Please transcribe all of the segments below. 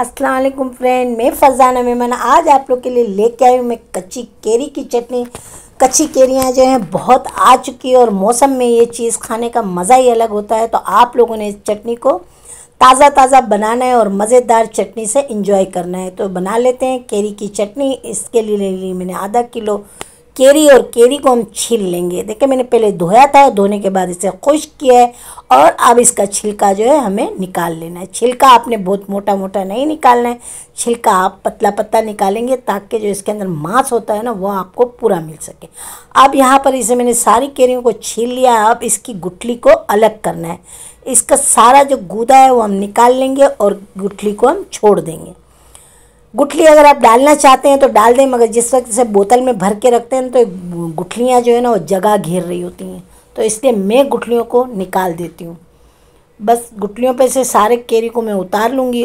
Aslam friend मैं फरजाना मेमन आज आप लोग के लिए लेके आई हूँ मैं कच्ची केरी की चटनी कच्ची केरियाँ जो हैं बहुत आ चुकी है और मौसम में ये चीज़ खाने का मज़ा ही अलग होता है तो आप लोगों ने इस चटनी को ताज़ा ताज़ा बनाना है और मज़ेदार चटनी से इंजॉय करना है तो बना लेते हैं केरी की चटनी इसके लिए ले ली मैंने आधा किलो केरी और केरी को हम छील लेंगे देखिए मैंने पहले धोया था धोने के बाद इसे खुश किया है और अब इसका छिलका जो है हमें निकाल लेना है छिलका आपने बहुत मोटा मोटा नहीं निकालना है छिलका आप पतला पतला निकालेंगे ताकि जो इसके अंदर मांस होता है ना वो आपको पूरा मिल सके अब यहाँ पर इसे मैंने सारी केरियों को छील लिया अब इसकी गुठली को अलग करना है इसका सारा जो गूदा है वो हम निकाल लेंगे और गुठली को हम छोड़ देंगे गुठली अगर आप डालना चाहते हैं तो डाल दें मगर जिस वक्त इसे बोतल में भर के रखते हैं तो गुठलियाँ जो है ना वो जगह घेर रही होती हैं तो इसलिए मैं गुठलियों को निकाल देती हूँ बस गुठलियों पे से सारे केरी को मैं उतार लूँगी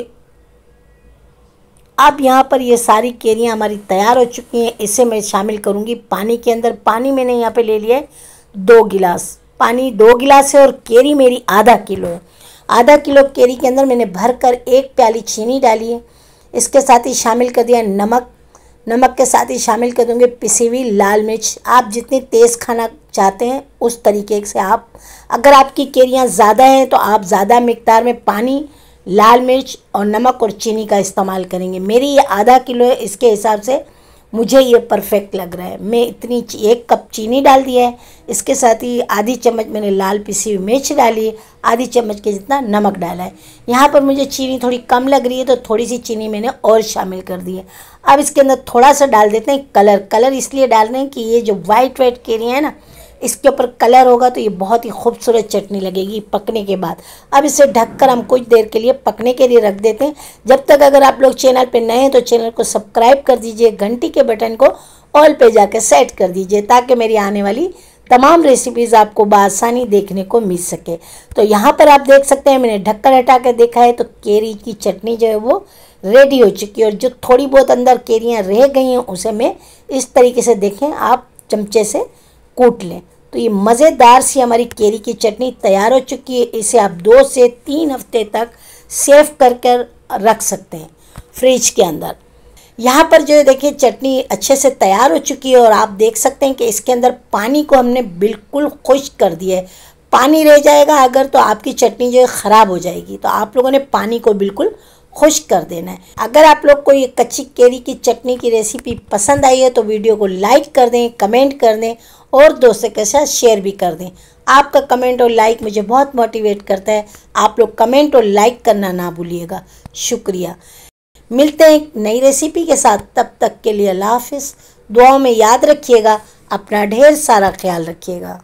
अब यहाँ पर ये सारी केरियाँ हमारी तैयार हो चुकी हैं इसे मैं शामिल करूँगी पानी के अंदर पानी मैंने यहाँ पर ले लिया है दो गिलास पानी दो गिलास है और केरी मेरी आधा किलो है आधा किलो केरी के अंदर मैंने भर कर एक प्याली चीनी डाली है इसके साथ ही शामिल कर दिया नमक नमक के साथ ही शामिल कर दूँगी पिसी हुई लाल मिर्च आप जितनी तेज़ खाना चाहते हैं उस तरीके से आप अगर आपकी केरियाँ ज़्यादा हैं तो आप ज़्यादा मकदार में पानी लाल मिर्च और नमक और चीनी का इस्तेमाल करेंगे मेरी ये आधा किलो है इसके हिसाब से मुझे ये परफेक्ट लग रहा है मैं इतनी एक कप चीनी डाल दिया है इसके साथ ही आधी चम्मच मैंने लाल पिसी हुई मिर्च डाली आधी चम्मच के जितना नमक डाला है यहाँ पर मुझे चीनी थोड़ी कम लग रही है तो थोड़ी सी चीनी मैंने और शामिल कर दी है अब इसके अंदर थोड़ा सा डाल देते हैं कलर कलर इसलिए डाल रहे हैं कि ये जो वाइट वाइट केरियाँ हैं ना इसके ऊपर कलर होगा तो ये बहुत ही खूबसूरत चटनी लगेगी पकने के बाद अब इसे ढककर हम कुछ देर के लिए पकने के लिए रख देते हैं जब तक अगर आप लोग चैनल पर नए हैं तो चैनल को सब्सक्राइब कर दीजिए घंटी के बटन को ऑल पे जाकर सेट कर दीजिए ताकि मेरी आने वाली तमाम रेसिपीज़ आपको बसानी देखने को मिल सके तो यहाँ पर आप देख सकते हैं मैंने ढक्कर हटा कर देखा है तो केरी की चटनी जो है वो रेडी हो चुकी है और जो थोड़ी बहुत अंदर केरियाँ रह गई हैं उसे मैं इस तरीके से देखें आप चमचे से कूट लें तो ये मज़ेदार सी हमारी केरी की चटनी तैयार हो चुकी है इसे आप दो से तीन हफ्ते तक सेव कर कर रख सकते हैं फ्रिज के अंदर यहाँ पर जो देखिए चटनी अच्छे से तैयार हो चुकी है और आप देख सकते हैं कि इसके अंदर पानी को हमने बिल्कुल खुश कर दिया है पानी रह जाएगा अगर तो आपकी चटनी जो है ख़राब हो जाएगी तो आप लोगों ने पानी को बिल्कुल खुश कर देना है अगर आप लोग को ये कच्ची केरी की चटनी की रेसिपी पसंद आई है तो वीडियो को लाइक कर दें कमेंट कर दें और दोस्तों के साथ शेयर भी कर दें आपका कमेंट और लाइक मुझे बहुत मोटिवेट करता है आप लोग कमेंट और लाइक करना ना भूलिएगा शुक्रिया मिलते हैं एक नई रेसिपी के साथ तब तक के लिए अल्लाह हाफिज़ दुआओं में याद रखिएगा अपना ढेर सारा ख्याल रखिएगा